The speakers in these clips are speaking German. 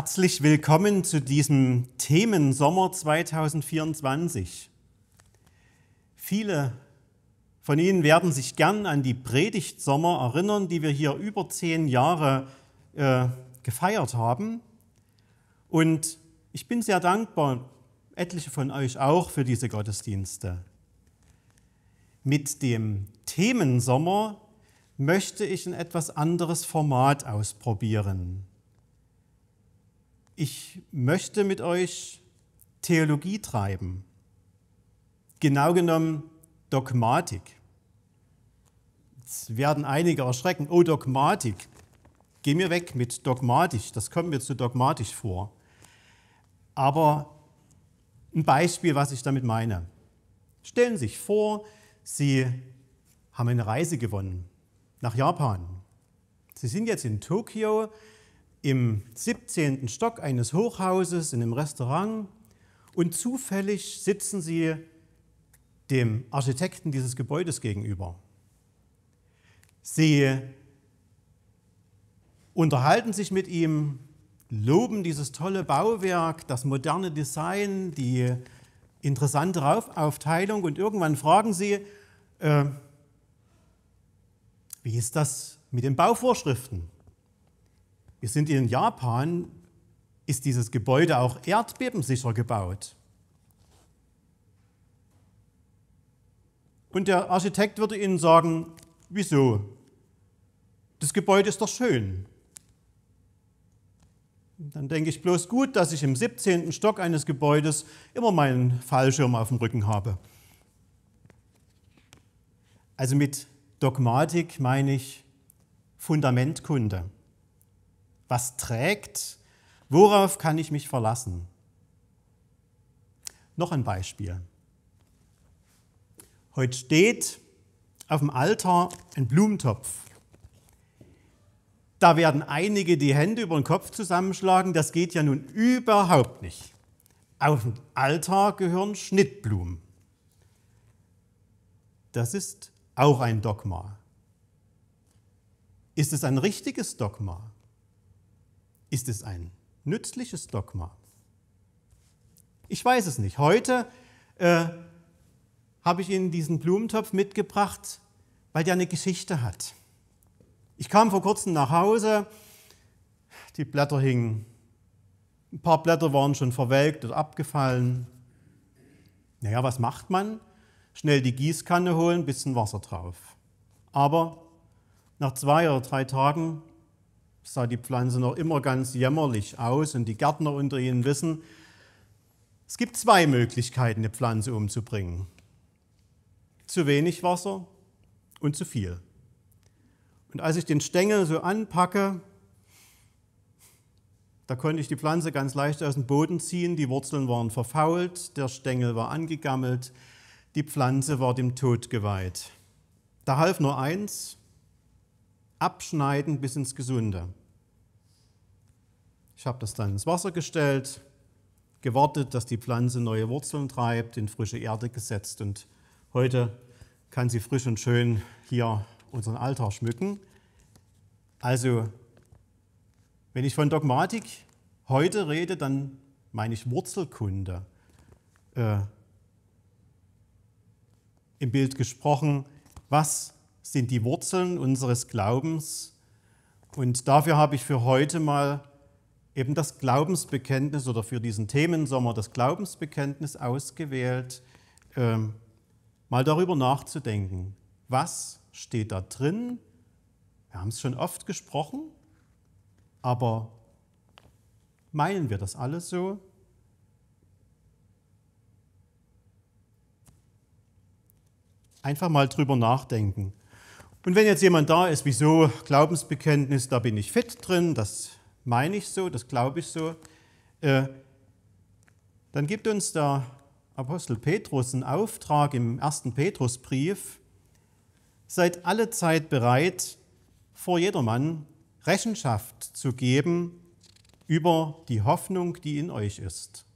Herzlich willkommen zu diesem Themensommer 2024. Viele von Ihnen werden sich gern an die Predigtsommer erinnern, die wir hier über zehn Jahre äh, gefeiert haben. Und ich bin sehr dankbar, etliche von euch auch, für diese Gottesdienste. Mit dem Themensommer möchte ich ein etwas anderes Format ausprobieren ich möchte mit euch Theologie treiben. Genau genommen Dogmatik. Jetzt werden einige erschrecken. Oh, Dogmatik. Geh mir weg mit dogmatisch. Das kommt mir zu dogmatisch vor. Aber ein Beispiel, was ich damit meine. Stellen Sie sich vor, Sie haben eine Reise gewonnen nach Japan. Sie sind jetzt in Tokio, im 17. Stock eines Hochhauses in einem Restaurant und zufällig sitzen sie dem Architekten dieses Gebäudes gegenüber. Sie unterhalten sich mit ihm, loben dieses tolle Bauwerk, das moderne Design, die interessante Aufteilung und irgendwann fragen sie, äh, wie ist das mit den Bauvorschriften? Wir sind in Japan, ist dieses Gebäude auch erdbebensicher gebaut. Und der Architekt würde Ihnen sagen, wieso? Das Gebäude ist doch schön. Dann denke ich bloß gut, dass ich im 17. Stock eines Gebäudes immer meinen Fallschirm auf dem Rücken habe. Also mit Dogmatik meine ich Fundamentkunde was trägt, worauf kann ich mich verlassen. Noch ein Beispiel. Heute steht auf dem Altar ein Blumentopf. Da werden einige die Hände über den Kopf zusammenschlagen. Das geht ja nun überhaupt nicht. Auf dem Altar gehören Schnittblumen. Das ist auch ein Dogma. Ist es ein richtiges Dogma? Ist es ein nützliches Dogma? Ich weiß es nicht. Heute äh, habe ich Ihnen diesen Blumentopf mitgebracht, weil der eine Geschichte hat. Ich kam vor kurzem nach Hause, die Blätter hingen. Ein paar Blätter waren schon verwelkt oder abgefallen. Naja, was macht man? Schnell die Gießkanne holen, bisschen Wasser drauf. Aber nach zwei oder drei Tagen sah die Pflanze noch immer ganz jämmerlich aus und die Gärtner unter ihnen wissen, es gibt zwei Möglichkeiten, eine Pflanze umzubringen. Zu wenig Wasser und zu viel. Und als ich den Stängel so anpacke, da konnte ich die Pflanze ganz leicht aus dem Boden ziehen, die Wurzeln waren verfault, der Stängel war angegammelt, die Pflanze war dem Tod geweiht. Da half nur eins, abschneiden bis ins Gesunde. Ich habe das dann ins Wasser gestellt, gewartet, dass die Pflanze neue Wurzeln treibt, in frische Erde gesetzt und heute kann sie frisch und schön hier unseren Altar schmücken. Also, wenn ich von Dogmatik heute rede, dann meine ich Wurzelkunde. Äh, Im Bild gesprochen, was sind die Wurzeln unseres Glaubens. Und dafür habe ich für heute mal eben das Glaubensbekenntnis oder für diesen Themensommer das Glaubensbekenntnis ausgewählt, ähm, mal darüber nachzudenken. Was steht da drin? Wir haben es schon oft gesprochen, aber meinen wir das alles so? Einfach mal drüber nachdenken. Und wenn jetzt jemand da ist, wieso Glaubensbekenntnis, da bin ich fit drin, das meine ich so, das glaube ich so, äh, dann gibt uns der Apostel Petrus einen Auftrag im ersten Petrusbrief, seid alle Zeit bereit, vor jedermann Rechenschaft zu geben über die Hoffnung, die in euch ist.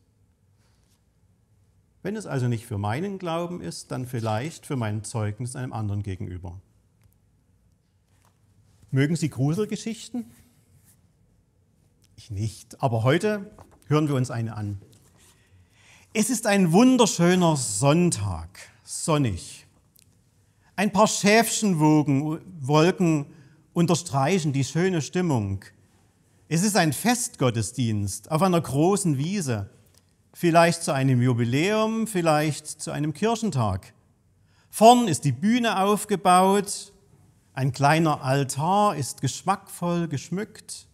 Wenn es also nicht für meinen Glauben ist, dann vielleicht für mein Zeugnis einem anderen gegenüber. Mögen Sie Gruselgeschichten? Ich nicht, aber heute hören wir uns eine an. Es ist ein wunderschöner Sonntag, sonnig. Ein paar Schäfchenwolken unterstreichen die schöne Stimmung. Es ist ein Festgottesdienst auf einer großen Wiese, vielleicht zu einem Jubiläum, vielleicht zu einem Kirchentag. Vorn ist die Bühne aufgebaut, ein kleiner Altar ist geschmackvoll geschmückt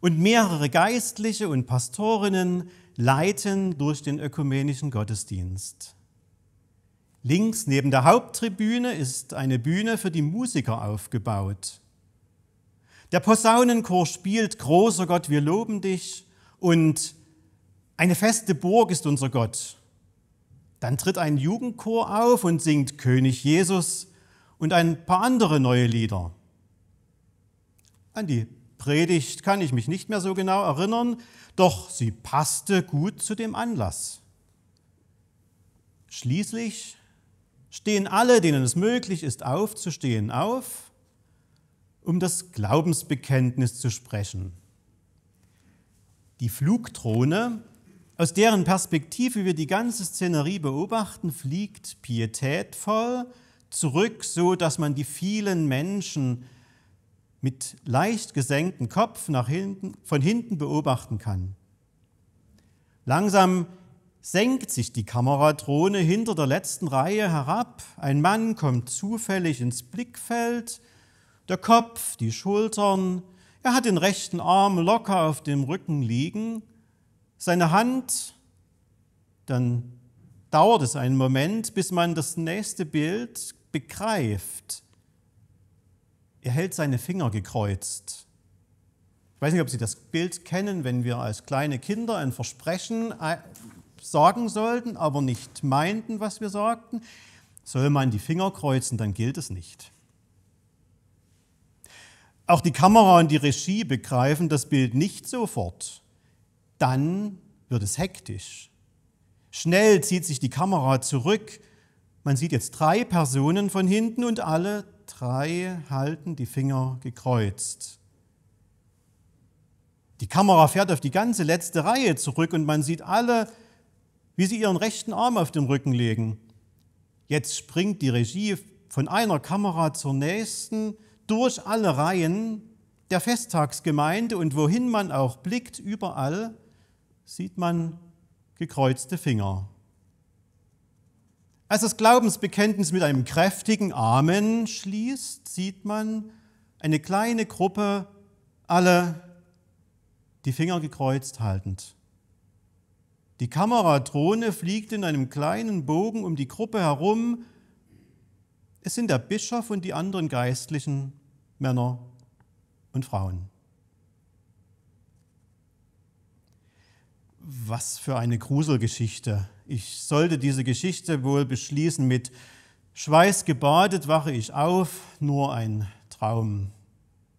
und mehrere Geistliche und Pastorinnen leiten durch den ökumenischen Gottesdienst. Links neben der Haupttribüne ist eine Bühne für die Musiker aufgebaut. Der Posaunenchor spielt Großer Gott, wir loben dich und eine feste Burg ist unser Gott. Dann tritt ein Jugendchor auf und singt König Jesus und ein paar andere neue Lieder. An die Predigt kann ich mich nicht mehr so genau erinnern, doch sie passte gut zu dem Anlass. Schließlich stehen alle, denen es möglich ist, aufzustehen, auf, um das Glaubensbekenntnis zu sprechen. Die Flugdrohne, aus deren Perspektive wir die ganze Szenerie beobachten, fliegt pietätvoll zurück, so dass man die vielen Menschen mit leicht gesenktem Kopf nach hinten, von hinten beobachten kann. Langsam senkt sich die Kameradrohne hinter der letzten Reihe herab. Ein Mann kommt zufällig ins Blickfeld. Der Kopf, die Schultern. Er hat den rechten Arm locker auf dem Rücken liegen. Seine Hand. Dann dauert es einen Moment, bis man das nächste Bild begreift, er hält seine Finger gekreuzt. Ich weiß nicht, ob Sie das Bild kennen, wenn wir als kleine Kinder ein Versprechen äh, sagen sollten, aber nicht meinten, was wir sagten. Soll man die Finger kreuzen, dann gilt es nicht. Auch die Kamera und die Regie begreifen das Bild nicht sofort. Dann wird es hektisch. Schnell zieht sich die Kamera zurück man sieht jetzt drei Personen von hinten und alle drei halten die Finger gekreuzt. Die Kamera fährt auf die ganze letzte Reihe zurück und man sieht alle, wie sie ihren rechten Arm auf den Rücken legen. Jetzt springt die Regie von einer Kamera zur nächsten durch alle Reihen der Festtagsgemeinde und wohin man auch blickt, überall sieht man gekreuzte Finger. Als das Glaubensbekenntnis mit einem kräftigen Amen schließt, sieht man eine kleine Gruppe, alle die Finger gekreuzt haltend. Die Kameradrohne fliegt in einem kleinen Bogen um die Gruppe herum. Es sind der Bischof und die anderen Geistlichen, Männer und Frauen. Was für eine Gruselgeschichte ich sollte diese Geschichte wohl beschließen mit Schweiß gebadet wache ich auf, nur ein Traum,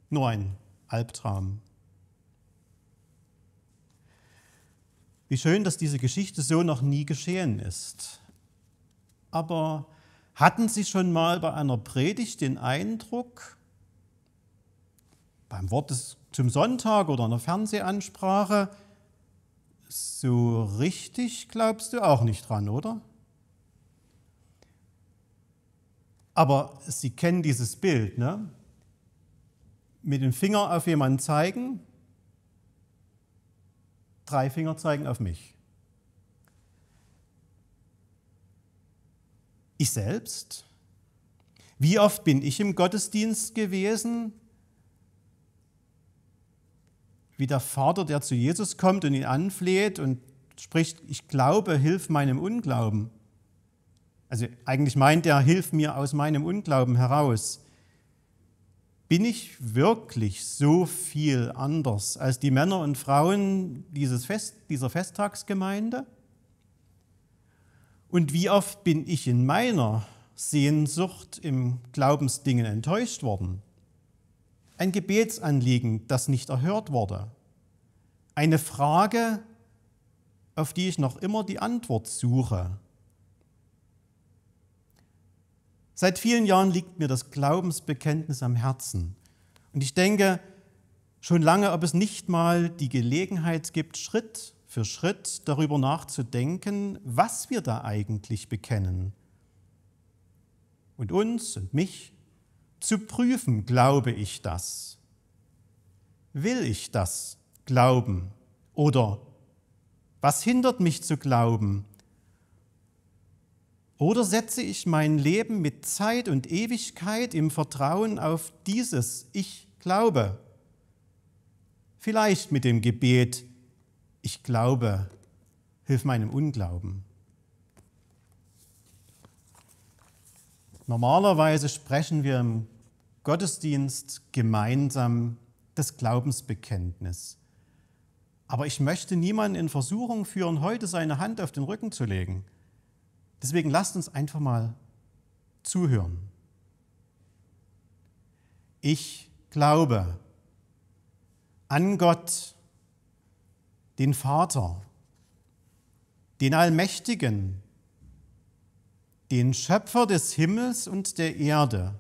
nur ein Albtraum. Wie schön, dass diese Geschichte so noch nie geschehen ist. Aber hatten Sie schon mal bei einer Predigt den Eindruck, beim Wort des, zum Sonntag oder einer Fernsehansprache, so richtig glaubst du auch nicht dran, oder? Aber Sie kennen dieses Bild, ne? Mit dem Finger auf jemanden zeigen, drei Finger zeigen auf mich. Ich selbst? Wie oft bin ich im Gottesdienst gewesen wie der Vater, der zu Jesus kommt und ihn anfleht und spricht, ich glaube, hilf meinem Unglauben. Also eigentlich meint er, hilf mir aus meinem Unglauben heraus. Bin ich wirklich so viel anders als die Männer und Frauen dieses Fest, dieser Festtagsgemeinde? Und wie oft bin ich in meiner Sehnsucht im Glaubensdingen enttäuscht worden? ein Gebetsanliegen, das nicht erhört wurde, eine Frage, auf die ich noch immer die Antwort suche. Seit vielen Jahren liegt mir das Glaubensbekenntnis am Herzen. Und ich denke schon lange, ob es nicht mal die Gelegenheit gibt, Schritt für Schritt darüber nachzudenken, was wir da eigentlich bekennen. Und uns und mich zu prüfen, glaube ich das? Will ich das glauben? Oder was hindert mich zu glauben? Oder setze ich mein Leben mit Zeit und Ewigkeit im Vertrauen auf dieses Ich glaube? Vielleicht mit dem Gebet Ich glaube, hilf meinem Unglauben. Normalerweise sprechen wir im Gottesdienst gemeinsam das Glaubensbekenntnis. Aber ich möchte niemanden in Versuchung führen, heute seine Hand auf den Rücken zu legen. Deswegen lasst uns einfach mal zuhören. Ich glaube an Gott, den Vater, den Allmächtigen, den Schöpfer des Himmels und der Erde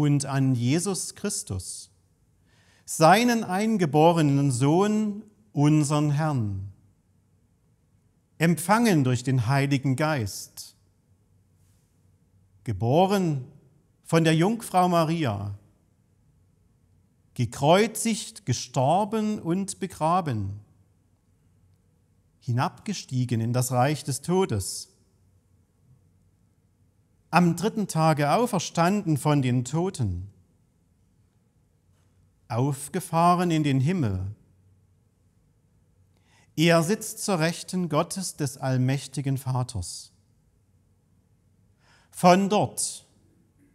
und an Jesus Christus, seinen eingeborenen Sohn, unseren Herrn, empfangen durch den Heiligen Geist, geboren von der Jungfrau Maria, gekreuzigt, gestorben und begraben, hinabgestiegen in das Reich des Todes, am dritten Tage auferstanden von den Toten, aufgefahren in den Himmel. Er sitzt zur Rechten Gottes des allmächtigen Vaters. Von dort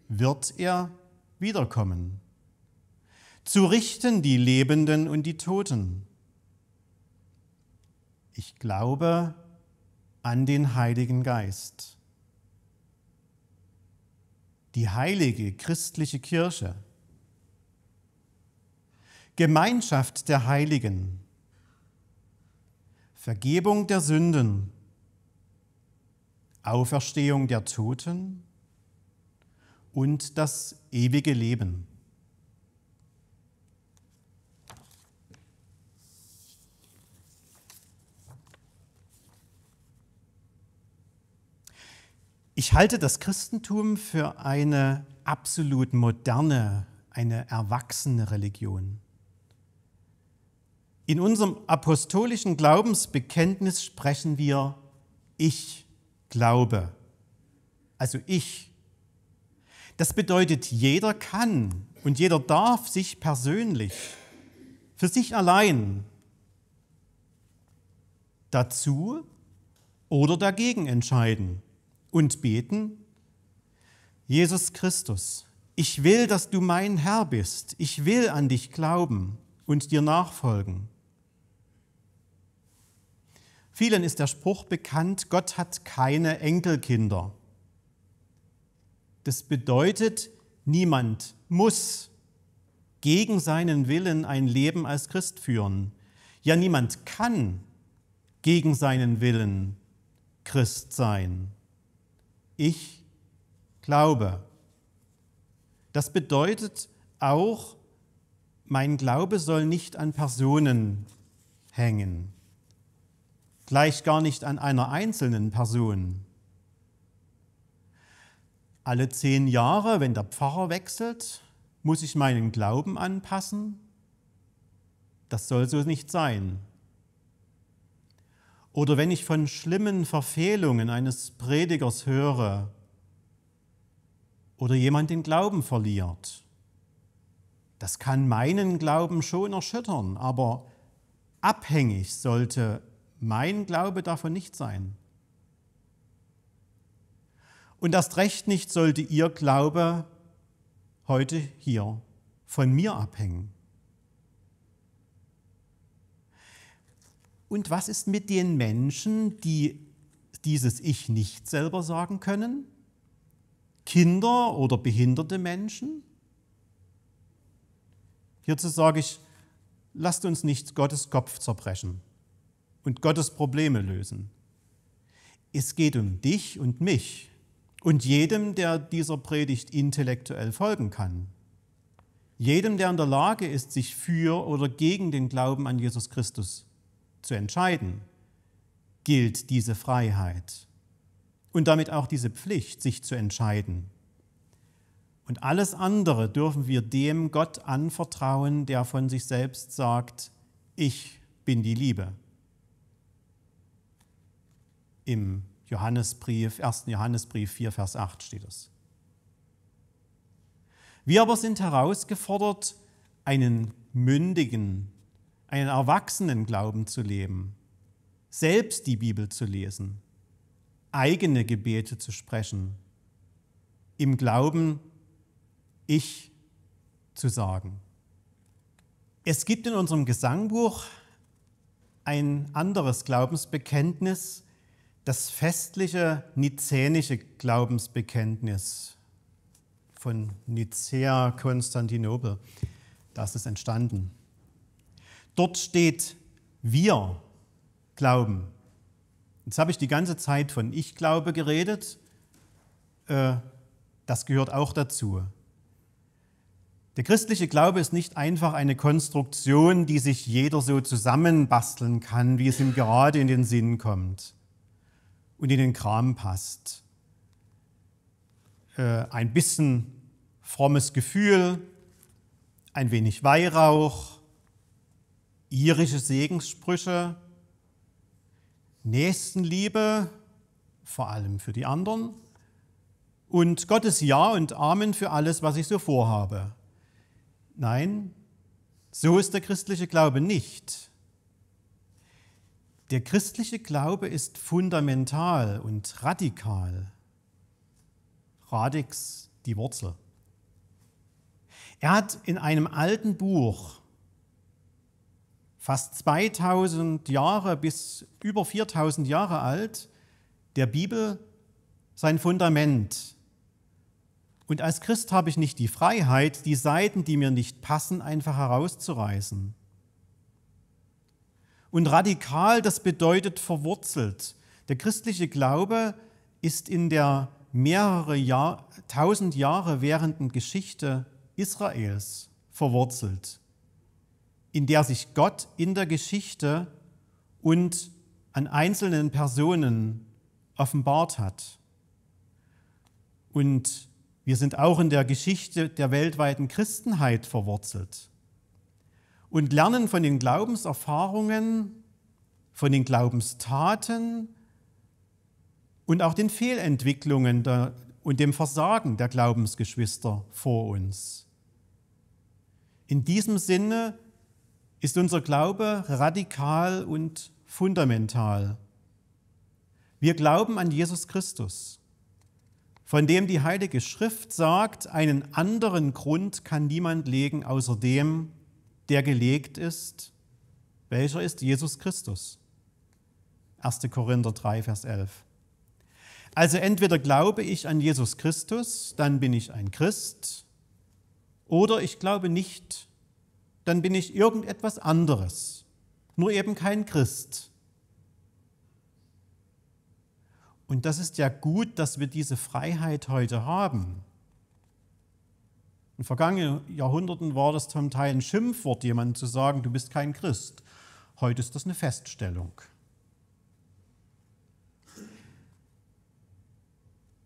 wird er wiederkommen, zu richten die Lebenden und die Toten. Ich glaube an den Heiligen Geist die heilige christliche Kirche, Gemeinschaft der Heiligen, Vergebung der Sünden, Auferstehung der Toten und das ewige Leben. Ich halte das Christentum für eine absolut moderne, eine erwachsene Religion. In unserem apostolischen Glaubensbekenntnis sprechen wir Ich glaube. Also ich. Das bedeutet, jeder kann und jeder darf sich persönlich, für sich allein, dazu oder dagegen entscheiden und beten, Jesus Christus, ich will, dass du mein Herr bist, ich will an dich glauben und dir nachfolgen. Vielen ist der Spruch bekannt, Gott hat keine Enkelkinder. Das bedeutet, niemand muss gegen seinen Willen ein Leben als Christ führen. Ja, niemand kann gegen seinen Willen Christ sein ich glaube. Das bedeutet auch, mein Glaube soll nicht an Personen hängen, gleich gar nicht an einer einzelnen Person. Alle zehn Jahre, wenn der Pfarrer wechselt, muss ich meinen Glauben anpassen? Das soll so nicht sein. Oder wenn ich von schlimmen Verfehlungen eines Predigers höre oder jemand den Glauben verliert, das kann meinen Glauben schon erschüttern, aber abhängig sollte mein Glaube davon nicht sein. Und erst recht nicht sollte Ihr Glaube heute hier von mir abhängen. Und was ist mit den Menschen, die dieses Ich nicht selber sagen können? Kinder oder behinderte Menschen? Hierzu sage ich, lasst uns nicht Gottes Kopf zerbrechen und Gottes Probleme lösen. Es geht um dich und mich und jedem, der dieser Predigt intellektuell folgen kann. Jedem, der in der Lage ist, sich für oder gegen den Glauben an Jesus Christus zu entscheiden, gilt diese Freiheit und damit auch diese Pflicht, sich zu entscheiden. Und alles andere dürfen wir dem Gott anvertrauen, der von sich selbst sagt, ich bin die Liebe. Im Johannesbrief, 1. Johannesbrief 4, Vers 8 steht es. Wir aber sind herausgefordert, einen mündigen, einen Erwachsenenglauben zu leben, selbst die Bibel zu lesen, eigene Gebete zu sprechen, im Glauben ich zu sagen. Es gibt in unserem Gesangbuch ein anderes Glaubensbekenntnis, das festliche nizänische Glaubensbekenntnis von Nicäa Konstantinopel. Das ist entstanden. Dort steht wir glauben. Jetzt habe ich die ganze Zeit von Ich glaube geredet. Äh, das gehört auch dazu. Der christliche Glaube ist nicht einfach eine Konstruktion, die sich jeder so zusammenbasteln kann, wie es ihm gerade in den Sinn kommt und in den Kram passt. Äh, ein bisschen frommes Gefühl, ein wenig Weihrauch, irische Segenssprüche, Nächstenliebe, vor allem für die anderen, und Gottes Ja und Amen für alles, was ich so vorhabe. Nein, so ist der christliche Glaube nicht. Der christliche Glaube ist fundamental und radikal. Radix, die Wurzel. Er hat in einem alten Buch fast 2000 Jahre bis über 4000 Jahre alt, der Bibel sein Fundament. Und als Christ habe ich nicht die Freiheit, die Seiten, die mir nicht passen, einfach herauszureißen. Und radikal, das bedeutet verwurzelt. Der christliche Glaube ist in der mehrere Jahr, tausend Jahre währenden Geschichte Israels verwurzelt in der sich Gott in der Geschichte und an einzelnen Personen offenbart hat. Und wir sind auch in der Geschichte der weltweiten Christenheit verwurzelt und lernen von den Glaubenserfahrungen, von den Glaubenstaten und auch den Fehlentwicklungen der, und dem Versagen der Glaubensgeschwister vor uns. In diesem Sinne ist unser Glaube radikal und fundamental. Wir glauben an Jesus Christus, von dem die Heilige Schrift sagt, einen anderen Grund kann niemand legen außer dem, der gelegt ist, welcher ist Jesus Christus. 1. Korinther 3, Vers 11. Also entweder glaube ich an Jesus Christus, dann bin ich ein Christ, oder ich glaube nicht dann bin ich irgendetwas anderes, nur eben kein Christ. Und das ist ja gut, dass wir diese Freiheit heute haben. In vergangenen Jahrhunderten war das zum Teil ein Schimpfwort, jemandem zu sagen, du bist kein Christ. Heute ist das eine Feststellung.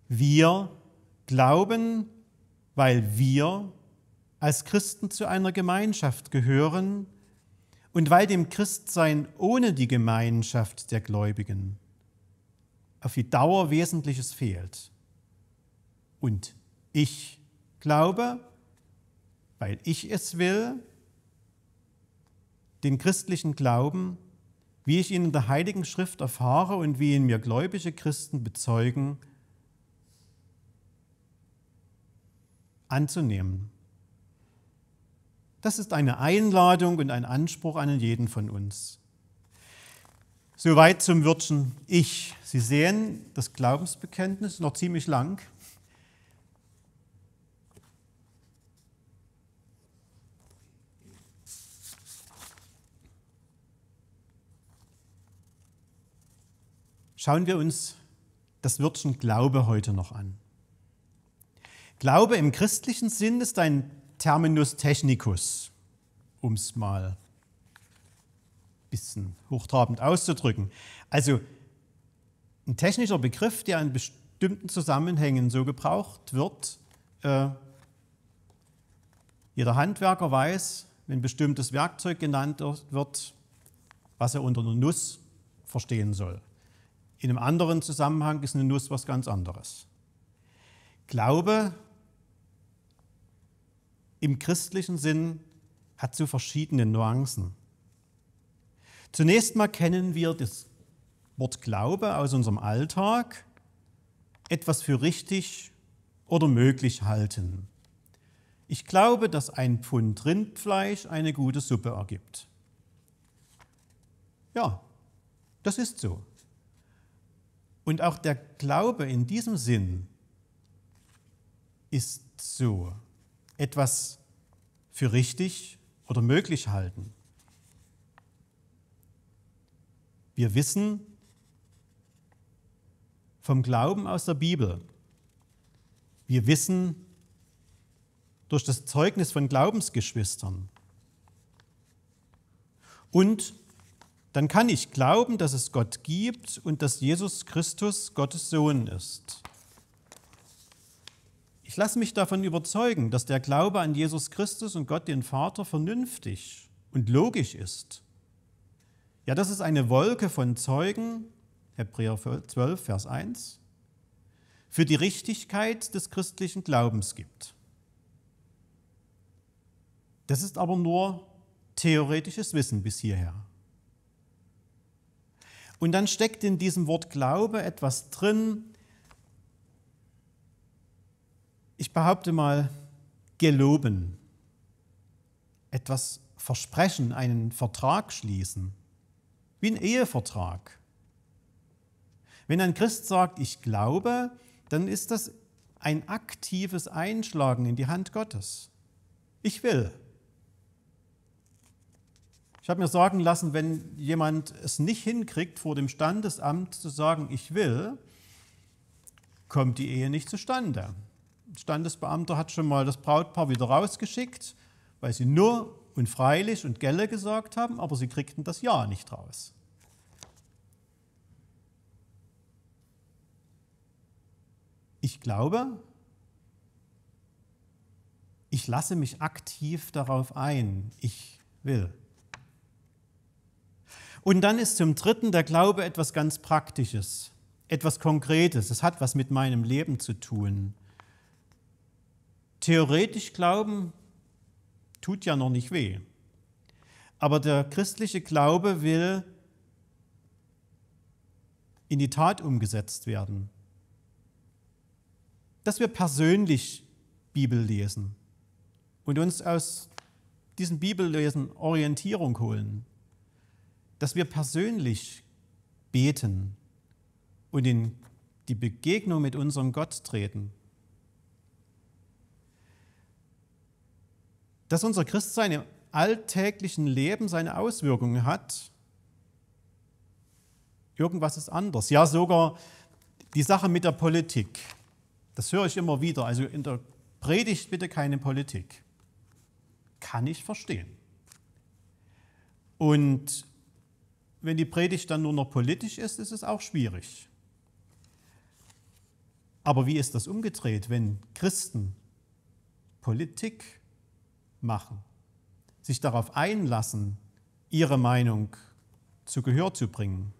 Wir glauben, weil wir als Christen zu einer Gemeinschaft gehören und weil dem Christsein ohne die Gemeinschaft der Gläubigen auf die Dauer Wesentliches fehlt. Und ich glaube, weil ich es will, den christlichen Glauben, wie ich ihn in der Heiligen Schrift erfahre und wie ihn mir gläubige Christen bezeugen, anzunehmen. Das ist eine Einladung und ein Anspruch an jeden von uns. Soweit zum Wörtchen Ich. Sie sehen, das Glaubensbekenntnis noch ziemlich lang. Schauen wir uns das Wörtchen Glaube heute noch an. Glaube im christlichen Sinn ist ein Terminus technicus, um es mal ein bisschen hochtrabend auszudrücken. Also ein technischer Begriff, der in bestimmten Zusammenhängen so gebraucht wird. Äh, jeder Handwerker weiß, wenn bestimmtes Werkzeug genannt wird, was er unter einer Nuss verstehen soll. In einem anderen Zusammenhang ist eine Nuss was ganz anderes. Glaube im christlichen Sinn hat so verschiedene Nuancen. Zunächst mal kennen wir das Wort Glaube aus unserem Alltag, etwas für richtig oder möglich halten. Ich glaube, dass ein Pfund Rindfleisch eine gute Suppe ergibt. Ja, das ist so. Und auch der Glaube in diesem Sinn ist so etwas für richtig oder möglich halten. Wir wissen vom Glauben aus der Bibel. Wir wissen durch das Zeugnis von Glaubensgeschwistern. Und dann kann ich glauben, dass es Gott gibt und dass Jesus Christus Gottes Sohn ist. Ich lasse mich davon überzeugen, dass der Glaube an Jesus Christus und Gott den Vater vernünftig und logisch ist. Ja, das ist eine Wolke von Zeugen, Hebräer 12, Vers 1, für die Richtigkeit des christlichen Glaubens gibt. Das ist aber nur theoretisches Wissen bis hierher. Und dann steckt in diesem Wort Glaube etwas drin, ich behaupte mal, geloben, etwas versprechen, einen Vertrag schließen, wie ein Ehevertrag. Wenn ein Christ sagt, ich glaube, dann ist das ein aktives Einschlagen in die Hand Gottes. Ich will. Ich habe mir sagen lassen, wenn jemand es nicht hinkriegt, vor dem Standesamt zu sagen, ich will, kommt die Ehe nicht zustande. Standesbeamter hat schon mal das Brautpaar wieder rausgeschickt, weil sie nur und freilich und gelle gesagt haben, aber sie kriegten das Ja nicht raus. Ich glaube, ich lasse mich aktiv darauf ein, ich will. Und dann ist zum Dritten der Glaube etwas ganz Praktisches, etwas Konkretes. Es hat was mit meinem Leben zu tun. Theoretisch glauben tut ja noch nicht weh. Aber der christliche Glaube will in die Tat umgesetzt werden. Dass wir persönlich Bibel lesen und uns aus diesem Bibellesen Orientierung holen. Dass wir persönlich beten und in die Begegnung mit unserem Gott treten. dass unser Christsein im alltäglichen Leben seine Auswirkungen hat. Irgendwas ist anders. Ja, sogar die Sache mit der Politik. Das höre ich immer wieder. Also in der Predigt bitte keine Politik. Kann ich verstehen. Und wenn die Predigt dann nur noch politisch ist, ist es auch schwierig. Aber wie ist das umgedreht, wenn Christen Politik machen, sich darauf einlassen, ihre Meinung zu Gehör zu bringen,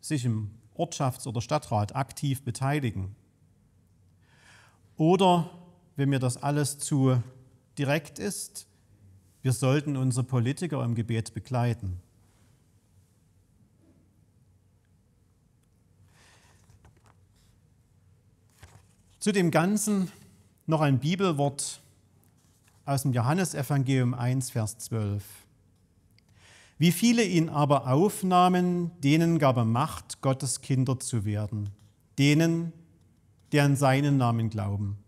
sich im Ortschafts- oder Stadtrat aktiv beteiligen. Oder wenn mir das alles zu direkt ist, wir sollten unsere Politiker im Gebet begleiten. Zu dem Ganzen noch ein Bibelwort aus dem Johannesevangelium 1, Vers 12. Wie viele ihn aber aufnahmen, denen gab er Macht, Gottes Kinder zu werden, denen, die an seinen Namen glauben.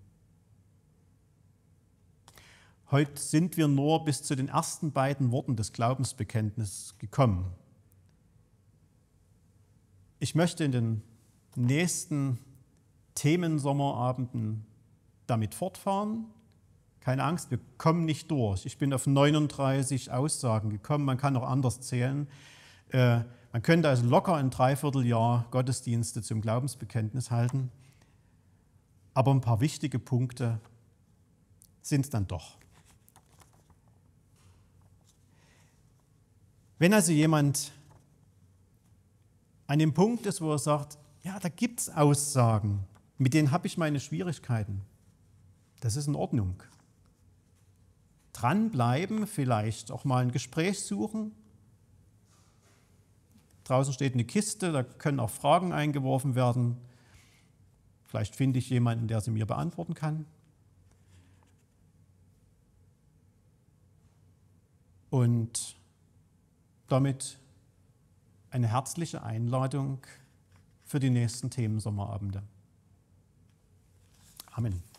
Heute sind wir nur bis zu den ersten beiden Worten des Glaubensbekenntnisses gekommen. Ich möchte in den nächsten Themensommerabenden damit fortfahren keine Angst, wir kommen nicht durch. Ich bin auf 39 Aussagen gekommen, man kann auch anders zählen. Äh, man könnte also locker ein Dreivierteljahr Gottesdienste zum Glaubensbekenntnis halten, aber ein paar wichtige Punkte sind es dann doch. Wenn also jemand an dem Punkt ist, wo er sagt, ja, da gibt es Aussagen, mit denen habe ich meine Schwierigkeiten, das ist in Ordnung dranbleiben, vielleicht auch mal ein Gespräch suchen. Draußen steht eine Kiste, da können auch Fragen eingeworfen werden. Vielleicht finde ich jemanden, der sie mir beantworten kann. Und damit eine herzliche Einladung für die nächsten Themen Sommerabende. Amen.